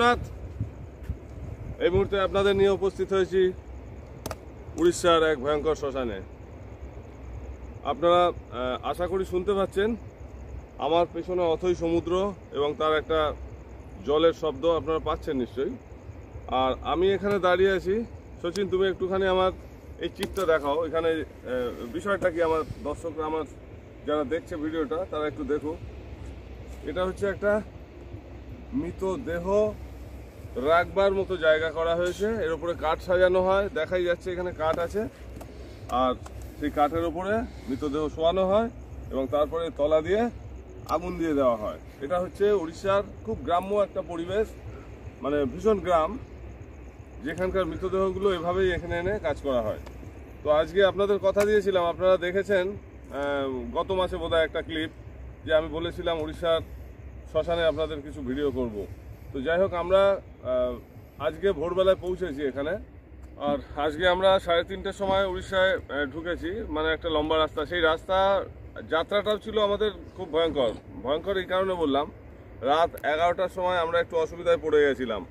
বিশ্বনাথ এই মুহূর্তে আপনাদের নিয়ে উপস্থিত হয়েছি উড়িষ্যার এক ভয়ঙ্কর শ্মশানে আপনারা আশা করি শুনতে পাচ্ছেন আমার পেছনে অথই সমুদ্র এবং তার একটা জলের শব্দ আপনারা পাচ্ছেন নিশ্চয়ই আর আমি এখানে দাঁড়িয়ে আছি শচীন তুমি একটুখানি আমার এই চিত্র দেখাও এখানে বিষয়টা কি আমার দর্শকরা আমার যারা দেখছে ভিডিওটা তারা একটু দেখো এটা হচ্ছে একটা মৃতদেহ রাখবার মতো জায়গা করা হয়েছে এর উপরে কাঠ সাজানো হয় দেখাই যাচ্ছে এখানে কাঠ আছে আর সেই কাঠের উপরে মৃতদেহ শোয়ানো হয় এবং তারপরে তলা দিয়ে আগুন দিয়ে দেওয়া হয় এটা হচ্ছে উড়িষ্যার খুব গ্রাম্য একটা পরিবেশ মানে ভীষণ গ্রাম যেখানকার মৃতদেহগুলো এভাবেই এখানে এনে কাজ করা হয় তো আজকে আপনাদের কথা দিয়েছিলাম আপনারা দেখেছেন গত মাসে বোধহয় একটা ক্লিপ যে আমি বলেছিলাম উড়িষ্যার শ্মশানে আপনাদের কিছু ভিডিও করব। তো যাই হোক আমরা আজকে ভোরবেলায় পৌঁছেছি এখানে আর আজকে আমরা সাড়ে তিনটের সময় উড়িষ্যায় ঢুকেছি মানে একটা লম্বা রাস্তা সেই রাস্তা যাত্রাটাও ছিল আমাদের খুব ভয়ঙ্কর ভয়ঙ্কর এই কারণে বললাম রাত এগারোটার সময় আমরা একটু অসুবিধায় পড়ে গেছিলাম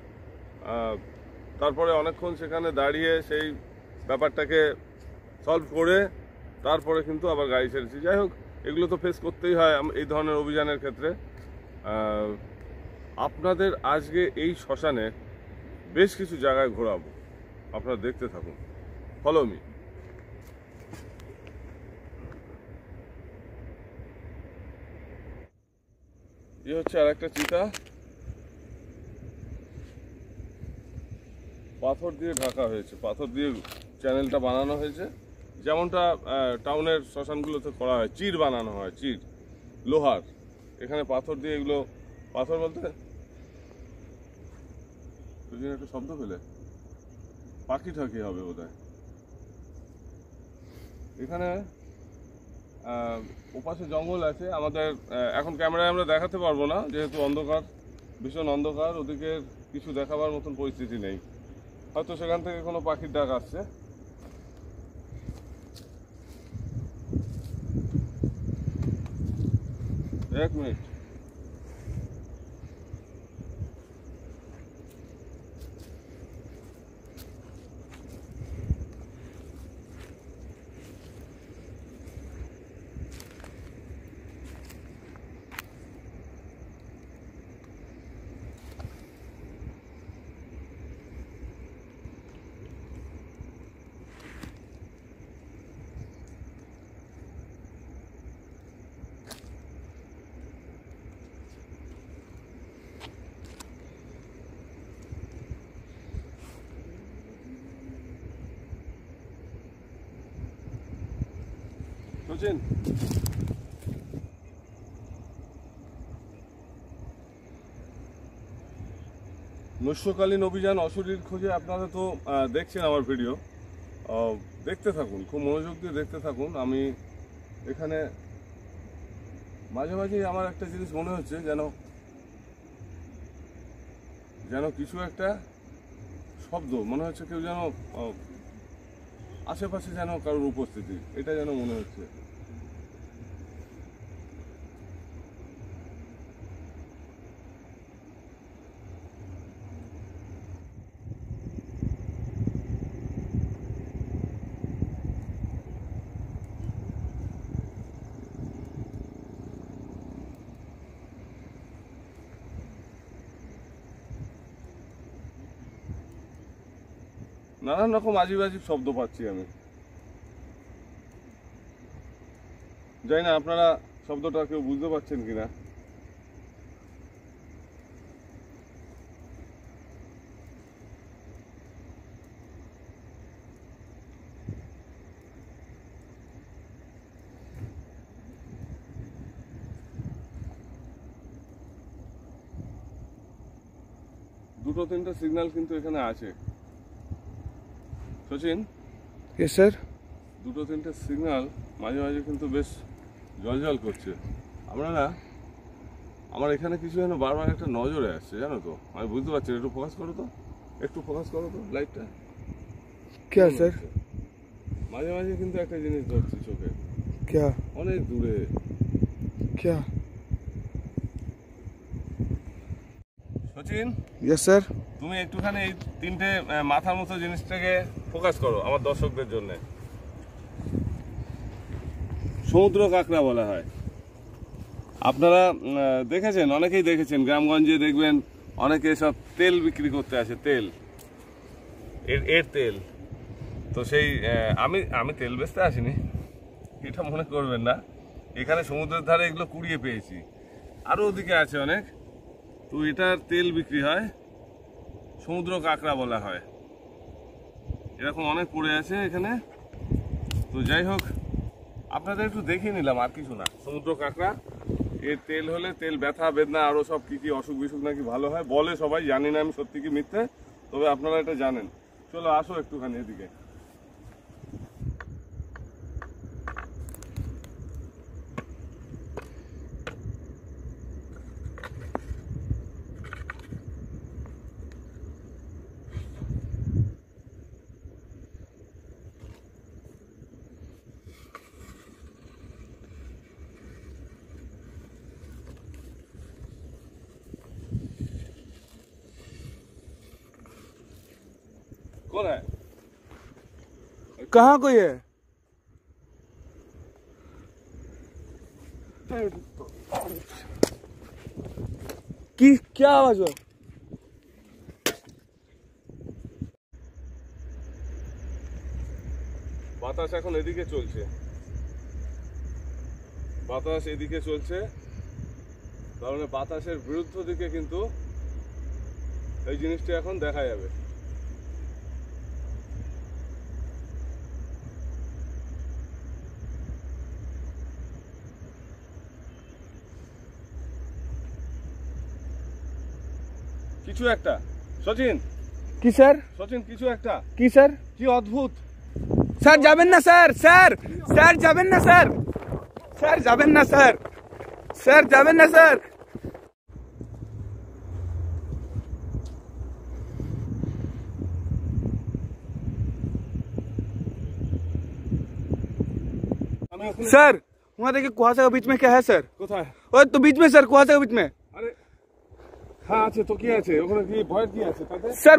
তারপরে অনেকক্ষণ সেখানে দাঁড়িয়ে সেই ব্যাপারটাকে সলভ করে তারপরে কিন্তু আবার গাড়ি ছেড়েছি যাই হোক এগুলো তো ফেস করতেই হয় এই ধরনের অভিযানের ক্ষেত্রে আপনাদের আজকে এই শ্মশানে বেশ কিছু জায়গায় ঘোরাবো আপনারা দেখতে থাকুন ফলো মি এ হচ্ছে আর একটা চিতা পাথর দিয়ে ঢাকা হয়েছে পাথর দিয়ে চ্যানেলটা বানানো হয়েছে যেমনটা টাউনের শ্মশানগুলোতে করা হয় চির বানানো হয় চির লোহার এখানে পাথর দিয়ে এগুলো পাথর বলতে শব্দ পেলে পাখি ঠাকি হবে বোধ এখানে ওপাশে জঙ্গল আছে আমাদের এখন ক্যামেরায় আমরা দেখাতে পারবো না যেহেতু অন্ধকার ভীষণ অন্ধকার ওদিকে কিছু দেখাবার মতন পরিস্থিতি নেই হয়তো সেখান থেকে কোনো পাখির ডাক আসছে এক মিনিট বুঝছেন নৈশকালীন অভিযান অশরীর খোঁজে আপনারা তো দেখছেন আমার ভিডিও দেখতে থাকুন খুব মনোযোগ দিয়ে দেখতে থাকুন আমি এখানে মাঝে মাঝে আমার একটা জিনিস মনে হচ্ছে যেন যেন কিছু একটা শব্দ মনে হচ্ছে কেউ যেন আশেপাশে যেন কারোর উপস্থিতি এটা যেন মনে হচ্ছে নানান রকম আজীব শব্দ পাচ্ছি আমি যাই না আপনারা শব্দটা কেউ বুঝতে পারছেন কিনা দুটো তিনটা সিগন্যাল কিন্তু এখানে আছে সচিন ইয়েস স্যার দুটো তিনটে সিগনাল মাঝে মাঝে কিন্তু বেশ জল করছে আপনারা আমার এখানে কিছু যেন বারবার একটা নজরে আসছে জানো তো আমি বুঝতে পারছি একটু ফোকাস করো তো একটু ফোকাস করো তো লাইটটা কে স্যার মাঝে মাঝে কিন্তু একটা জিনিস ধরছে চোখে কে অনেক দূরে কে সচিন ইয়েস স্যার তুমি একটুখানি এই তিনটে মাথার মতো জিনিসটাকে ফোকাস করো আমার দর্শকদের জন্য সমুদ্র কাঁকড়া বলা হয় আপনারা দেখেছেন অনেকেই দেখেছেন গ্রামগঞ্জে দেখবেন অনেকে সব তেল বিক্রি করতে আসে তেল এর এর তেল তো সেই আমি আমি তেল বেচতে আসিনি এটা মনে করবেন না এখানে সমুদ্রের ধারে এগুলো কুড়িয়ে পেয়েছি আরও ওদিকে আছে অনেক তো এটার তেল বিক্রি হয় সমুদ্র কাঁকড়া বলা হয় এরকম অনেক পড়ে আছে এখানে তো যাই হোক আপনাদের একটু দেখে নিলাম আর কিছু না সমুদ্র কাঁকড়া এর তেল হলে তেল ব্যথা বেদনা আরও সব কী কী অসুখ বিসুখ নাকি ভালো হয় বলে সবাই জানি না আমি সত্যি কি মিথ্যে তবে আপনারা এটা জানেন চলো আসো একটুখানি এদিকে कौन है कहाँ कोई है की क्या आवाज हुआ বাতাস এখন এদিকে চলছে বাতাস এদিকে চলছে তার মানে বাতাসের বিরুদ্ধ দিকে কিন্তু এই জিনিসটা এখন দেখা যাবে কিছু একটা সচিন কি স্যার সচিন কিছু একটা কি স্যার কি অদ্ভুত স্যার যাবেন না স্যার স্যার স্যার যাবেন না স্যার স্যার যাবেন না স্যার স্যার যাবেন না স্যার सर वहाँ देखिए कुहासा के बीच में क्या है सर कुछ है और तो बीच में सर कुहासा के बीच में হ্যাঁ আছে তো আছে ওখানে কি আছে স্যার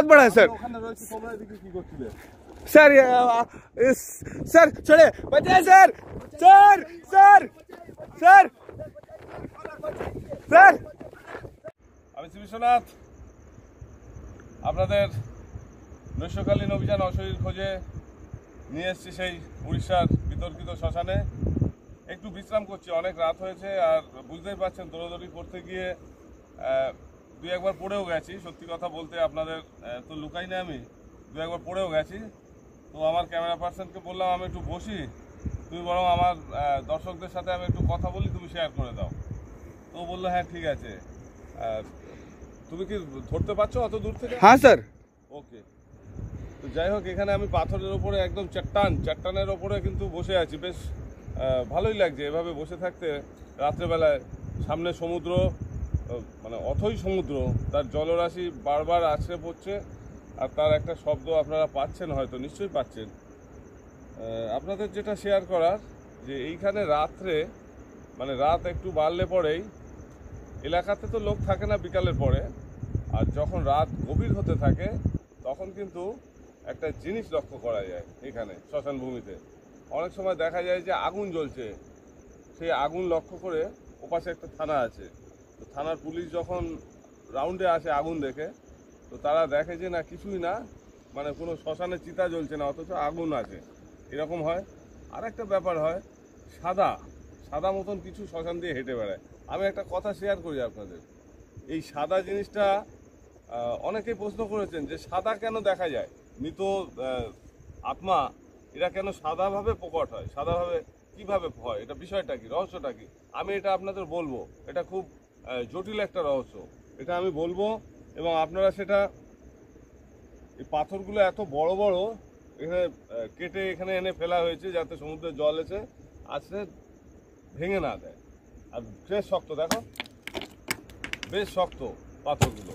ওখানে রয়েছে স্যার স্যার চলে sir sir sir sir sir আমি বিশ্বনাথ আপনাদের নৈশকালীন অভিযান অশরীর খোঁজে নিয়ে এসছি সেই উড়িষ্যার বিতর্কিত শ্মশানে একটু বিশ্রাম করছি অনেক রাত হয়েছে আর বুঝতেই পারছেন দৌড়াদৌড়ি করতে গিয়ে দু একবার পড়েও গেছি সত্যি কথা বলতে আপনাদের তো লুকাই না আমি দু একবার পড়েও গেছি তো আমার ক্যামেরা পার্সনকে বললাম আমি একটু বসি তুমি বরং আমার দর্শকদের সাথে আমি একটু কথা বলি তুমি শেয়ার করে দাও তো বললো হ্যাঁ ঠিক আছে তুমি কি ধরতে পারছো অত দূর থেকে হ্যাঁ স্যার ওকে তো যাই হোক এখানে আমি পাথরের ওপরে একদম চট্টান চাট্টানের ওপরে কিন্তু বসে আছি বেশ ভালোই লাগছে এভাবে বসে থাকতে রাত্রেবেলায় সামনে সমুদ্র মানে অথই সমুদ্র তার জলরাশি বারবার আছড়ে পড়ছে আর তার একটা শব্দ আপনারা পাচ্ছেন হয়তো নিশ্চয়ই পাচ্ছেন আপনাদের যেটা শেয়ার করার যে এইখানে রাত্রে মানে রাত একটু বাড়লে পরেই এলাকাতে তো লোক থাকে না বিকালের পরে আর যখন রাত গভীর হতে থাকে তখন কিন্তু একটা জিনিস লক্ষ্য করা যায় এখানে শ্মশান ভূমিতে অনেক সময় দেখা যায় যে আগুন জ্বলছে সেই আগুন লক্ষ্য করে ওপাশে একটা থানা আছে তো থানার পুলিশ যখন রাউন্ডে আসে আগুন দেখে তো তারা দেখে যে না কিছুই না মানে কোনো শ্মশানে চিতা জ্বলছে না অথচ আগুন আছে এরকম হয় আর একটা ব্যাপার হয় সাদা সাদা মতন কিছু শ্মশান দিয়ে হেঁটে বেড়ায় আমি একটা কথা শেয়ার করি আপনাদের এই সাদা জিনিসটা অনেকেই প্রশ্ন করেছেন যে সাদা কেন দেখা যায় মৃত আত্মা এরা কেন সাদাভাবে প্রকট হয় সাদাভাবে কিভাবে হয় এটা বিষয়টা কি রহস্যটা কি আমি এটা আপনাদের বলবো এটা খুব জটিল একটা রহস্য এটা আমি বলবো এবং আপনারা সেটা এই পাথরগুলো এত বড় বড় এখানে কেটে এখানে এনে ফেলা হয়েছে যাতে সমুদ্রের জল এসে আসে ভেঙে না দেয় আর বেশ শক্ত দেখো বেশ শক্ত পাথরগুলো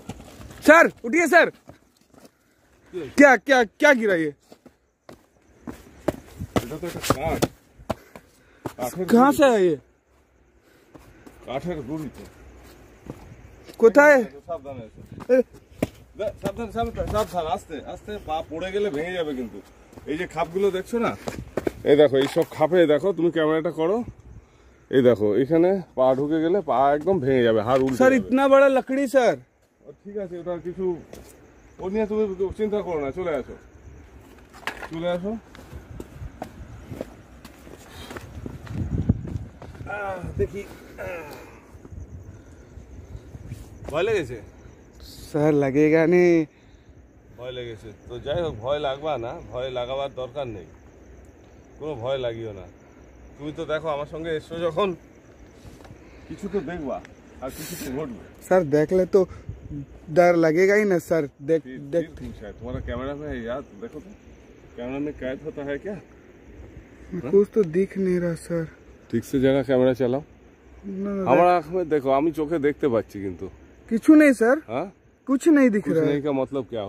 স্যার উঠিয়ে স্যার ক্যা क्या क्या গিরাইয়ে এটা তো একটা কাঠের গুড়ি কোথায় সাবধানে সাবধান সাবধান সাবধান আস্তে আস্তে পা পড়ে গেলে ভেঙে যাবে কিন্তু এই যে খাপগুলো দেখছো না এই দেখো এই সব খাপে দেখো তুমি ক্যামেরাটা করো এই দেখো এখানে পা ঢুকে গেলে পা একদম ভেঙে যাবে হাড় উল্টে স্যার ইতনা বড় লকড়ি স্যার ঠিক আছে ওটা কিছু ও নিয়ে তুমি চিন্তা করো না চলে আসো চলে আসো देखिए ভয় লেগেছে স্যার লাগেগা নে ভয় লেগেছে তো যাই হোক ভয় লাগবা না ভয় লাগাবার দরকার নেই কোনো ভয় লাগিও না তুমি তো দেখো আমার সঙ্গে এসো যখন কিছু তো দেখবা আর কিছু তো ঘটবে স্যার দেখলে তো डर लगेगा ही ना सर देख देख तुम्हारा कैमरा में है यार देखो तो कैमरा में कैद होता है क्या कुछ तो दिख नहीं रहा सर ঠিক সে জায়গা ক্যামেরা চালাও আমার আঁখে দেখো আমি চোখে দেখতে পাচ্ছি কিন্তু কিছু নেই স্যার হ্যাঁ कुछ नहीं दिख कुछ रहा नहीं का मतलब क्या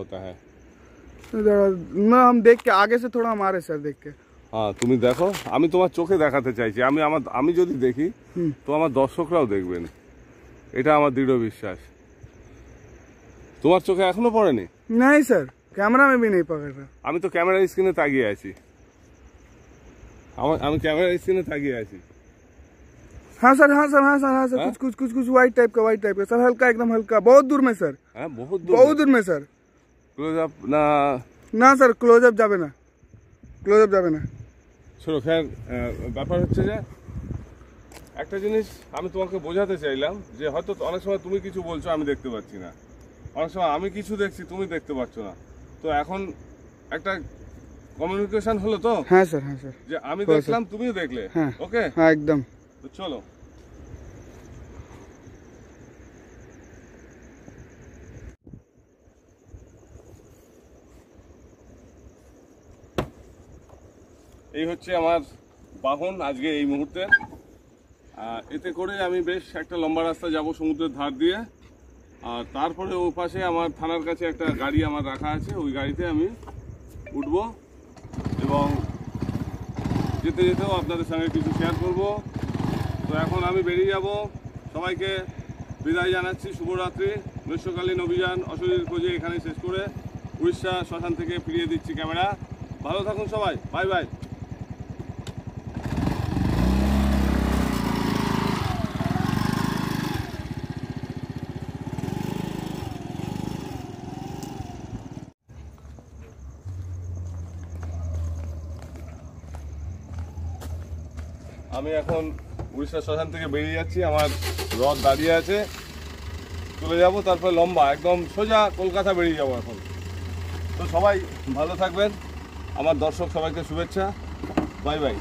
না हम দেখকে আগে সে से মারে স্যার দেখকে হ্যাঁ তুমি দেখো আমি তোমার চোখে দেখাতে চাইছি আমি আমার আমি যদি দেখি তো আমার দর্শকরাও দেখবেন এটা আমার দৃঢ় বিশ্বাস তোমার চোখে এখনো পড়েনি নাই স্যার ক্যামেরা মে নেই পাকাটা আমি তো ক্যামেরা স্ক্রিনে তাকিয়ে আছি আমি ক্যামেরা স্ক্রিনে তাকিয়ে আছি हाँ सर हाँ सर हाँ सर हाँ सर कुछ कुछ कुछ कुछ व्हाइट टाइप का व्हाइट टाइप का सर हल्का एकदम हल्का बहुत दूर में सर बहुत दूर बहुत दूर में सर ক্লোজআপ না না স্যার ক্লোজআপ যাবে না ক্লোজআপ যাবে না শোনো স্যার ব্যাপার হচ্ছে যে একটা জিনিস আমি তোমাকে বোঝাতে চাইলাম যে হয়তো অনেক সময় তুমি কিছু বলছো আমি দেখতে পাচ্ছি না অনেক সময় আমি কিছু দেখছি তুমি দেখতে পাচ্ছ না তো এখন একটা কমিউনিকেশন হলো তো হ্যাঁ স্যার হ্যাঁ স্যার যে আমি হ্যাঁ, দেখলাম তুমিও দেখলে ওকে হ্যাঁ।, হ্যাঁ একদম তো চলো এই হচ্ছে আমার বাহন আজকে এই মুহূর্তে এতে করে আমি বেশ একটা লম্বা রাস্তা যাব সমুদ্রের ধার দিয়ে আর তারপরে ও পাশে আমার থানার কাছে একটা গাড়ি আমার রাখা আছে ওই গাড়িতে আমি উঠব এবং যেতে যেতেও আপনাদের সঙ্গে কিছু শেয়ার করব তো এখন আমি বেরিয়ে যাব সবাইকে বিদায় জানাচ্ছি শুভরাত্রি গ্রীষ্মকালীন অভিযান অশরীর খোঁজে এখানে শেষ করে উড়িষ্যা শ্মশান থেকে ফিরিয়ে দিচ্ছি ক্যামেরা ভালো থাকুন সবাই বাই বাই আমি এখন উড়িষ্যা শ্মশান থেকে বেরিয়ে যাচ্ছি আমার রথ দাঁড়িয়ে আছে চলে যাব তারপরে লম্বা একদম সোজা কলকাতা বেরিয়ে যাব এখন তো সবাই ভালো থাকবেন আমার দর্শক সবাইকে শুভেচ্ছা বাই বাই